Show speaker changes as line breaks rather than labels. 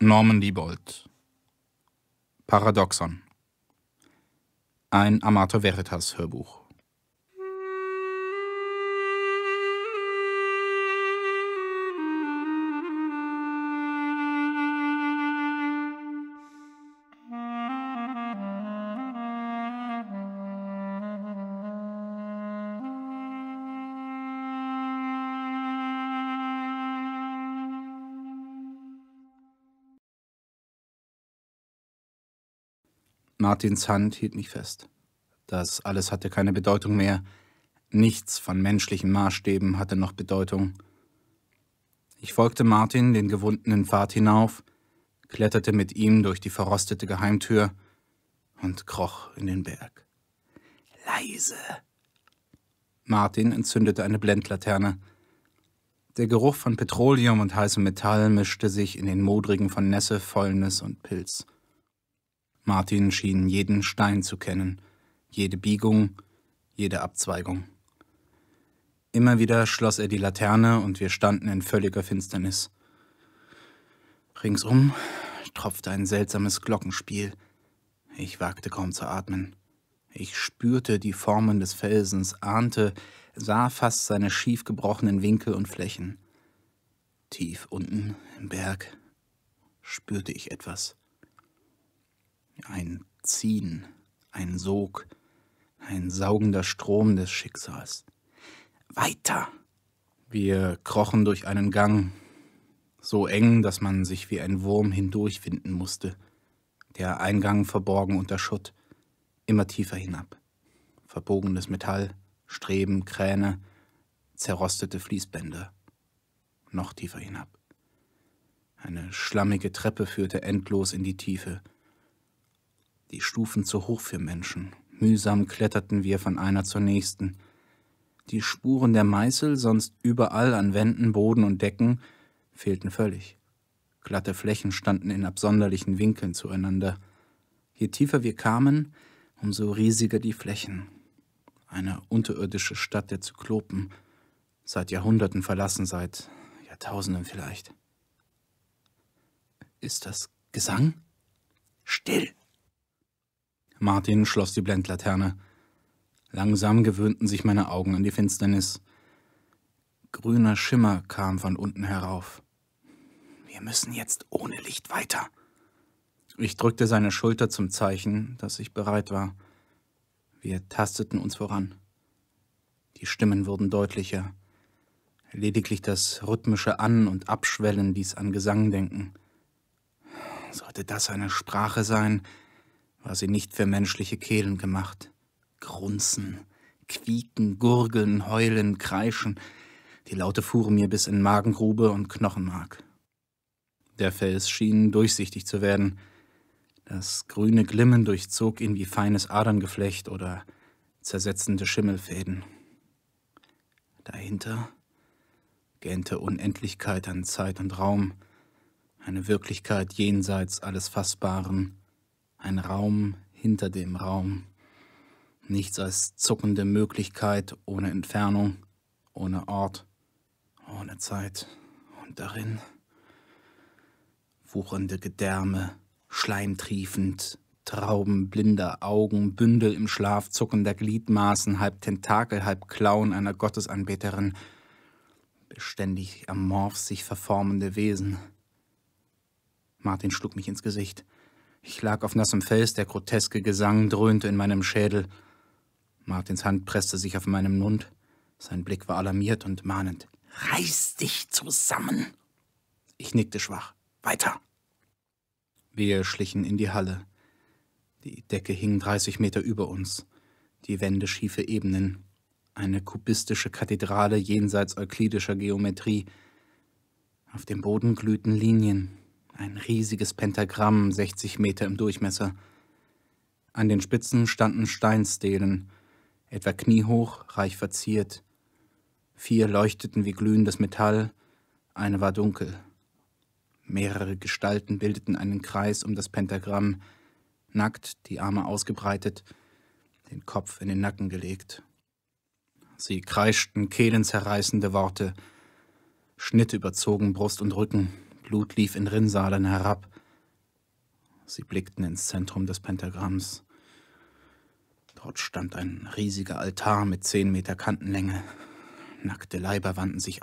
Norman Diebold Paradoxon Ein Amator Veritas Hörbuch Martins Hand hielt mich fest. Das alles hatte keine Bedeutung mehr. Nichts von menschlichen Maßstäben hatte noch Bedeutung. Ich folgte Martin den gewundenen Pfad hinauf, kletterte mit ihm durch die verrostete Geheimtür und kroch in den Berg. Leise! Martin entzündete eine Blendlaterne. Der Geruch von Petroleum und heißem Metall mischte sich in den modrigen von Nässe, Fäulnis und Pilz. Martin schien jeden Stein zu kennen, jede Biegung, jede Abzweigung. Immer wieder schloss er die Laterne und wir standen in völliger Finsternis. Ringsum tropfte ein seltsames Glockenspiel. Ich wagte kaum zu atmen. Ich spürte die Formen des Felsens, ahnte, sah fast seine schiefgebrochenen Winkel und Flächen. Tief unten im Berg spürte ich etwas ein Ziehen, ein Sog, ein saugender Strom des Schicksals. Weiter! Wir krochen durch einen Gang, so eng, dass man sich wie ein Wurm hindurchwinden musste, der Eingang verborgen unter Schutt, immer tiefer hinab. Verbogenes Metall, Streben, Kräne, zerrostete Fließbänder, noch tiefer hinab. Eine schlammige Treppe führte endlos in die Tiefe, die Stufen zu hoch für Menschen. Mühsam kletterten wir von einer zur nächsten. Die Spuren der Meißel, sonst überall an Wänden, Boden und Decken, fehlten völlig. Glatte Flächen standen in absonderlichen Winkeln zueinander. Je tiefer wir kamen, umso riesiger die Flächen. Eine unterirdische Stadt der Zyklopen, seit Jahrhunderten verlassen, seit Jahrtausenden vielleicht. Ist das Gesang? Still! Martin schloss die Blendlaterne. Langsam gewöhnten sich meine Augen an die Finsternis. Grüner Schimmer kam von unten herauf. Wir müssen jetzt ohne Licht weiter. Ich drückte seine Schulter zum Zeichen, dass ich bereit war. Wir tasteten uns voran. Die Stimmen wurden deutlicher. Lediglich das rhythmische An- und Abschwellen ließ an Gesang denken. Sollte das eine Sprache sein, war sie nicht für menschliche Kehlen gemacht. Grunzen, quieken, gurgeln, heulen, kreischen, die Laute fuhren mir bis in Magengrube und Knochenmark. Der Fels schien durchsichtig zu werden. Das grüne Glimmen durchzog ihn wie feines Aderngeflecht oder zersetzende Schimmelfäden. Dahinter gähnte Unendlichkeit an Zeit und Raum, eine Wirklichkeit jenseits alles Fassbaren, ein Raum hinter dem Raum. Nichts als zuckende Möglichkeit ohne Entfernung, ohne Ort, ohne Zeit. Und darin wuchernde Gedärme, schleimtriefend, Trauben blinder Augen, Bündel im Schlaf zuckender Gliedmaßen, halb Tentakel, halb Klauen einer Gottesanbeterin, beständig amorph sich verformende Wesen. Martin schlug mich ins Gesicht. Ich lag auf nassem Fels, der groteske Gesang dröhnte in meinem Schädel. Martins Hand presste sich auf meinen Mund. Sein Blick war alarmiert und mahnend. Reiß dich zusammen! Ich nickte schwach. Weiter! Wir schlichen in die Halle. Die Decke hing 30 Meter über uns. Die Wände schiefe Ebenen. Eine kubistische Kathedrale jenseits euklidischer Geometrie. Auf dem Boden glühten Linien, ein riesiges Pentagramm, 60 Meter im Durchmesser. An den Spitzen standen Steinstelen, etwa kniehoch, reich verziert. Vier leuchteten wie glühendes Metall, eine war dunkel. Mehrere Gestalten bildeten einen Kreis um das Pentagramm, nackt, die Arme ausgebreitet, den Kopf in den Nacken gelegt. Sie kreischten kehlenzerreißende Worte, Schnitte überzogen Brust und Rücken, Blut lief in Rinnsalen herab. Sie blickten ins Zentrum des Pentagramms. Dort stand ein riesiger Altar mit zehn Meter Kantenlänge. Nackte Leiber wandten sich auf.